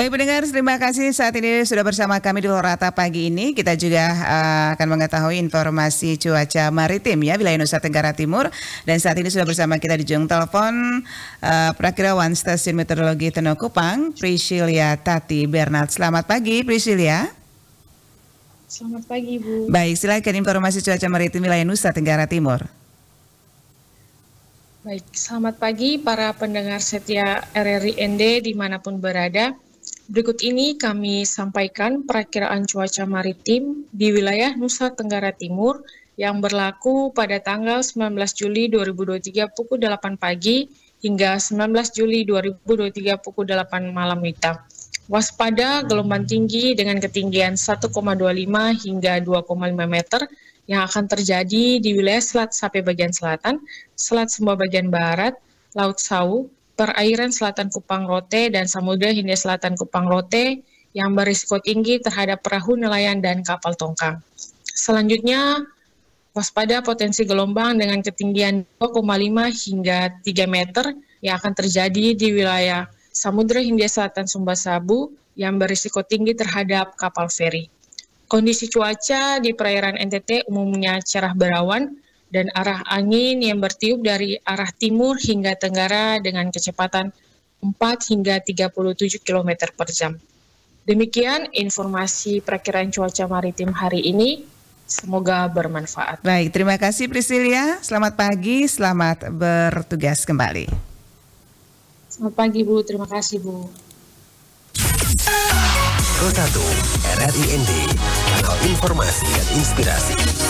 Baik pendengar, terima kasih saat ini sudah bersama kami di Lorata pagi ini. Kita juga uh, akan mengetahui informasi cuaca maritim ya wilayah Nusa Tenggara Timur. Dan saat ini sudah bersama kita di jung telepon uh, eh, Prakirawan Stasiun Meteorologi Tenokupang, Priscilia Tati Bernard. Selamat pagi Priscilia. Selamat pagi Bu. Baik, silakan informasi cuaca maritim wilayah Nusa Tenggara Timur. Baik, selamat pagi para pendengar setia RRI ND dimanapun berada. Berikut ini kami sampaikan perakiraan cuaca maritim di wilayah Nusa Tenggara Timur yang berlaku pada tanggal 19 Juli 2023 pukul 8 pagi hingga 19 Juli 2023 pukul 8 malam WITA. Waspada gelombang tinggi dengan ketinggian 1,25 hingga 2,5 meter yang akan terjadi di wilayah Selat Sape bagian selatan, Selat Sumba bagian barat, Laut Sau, perairan selatan Kupang Rote dan Samudera Hindia Selatan Kupang Rote yang berisiko tinggi terhadap perahu nelayan dan kapal tongkang. Selanjutnya, waspada potensi gelombang dengan ketinggian 2,5 hingga 3 meter yang akan terjadi di wilayah Samudera Hindia Selatan Sumba Sabu yang berisiko tinggi terhadap kapal feri. Kondisi cuaca di perairan NTT umumnya cerah berawan dan arah angin yang bertiup dari arah timur hingga tenggara dengan kecepatan 4 hingga 37 km per jam. Demikian informasi perkiraan cuaca maritim hari ini. Semoga bermanfaat. Baik, terima kasih Priscilia. Selamat pagi, selamat bertugas kembali. Selamat pagi Bu, terima kasih Bu. Kota RRI RRIND, kalau informasi dan inspirasi.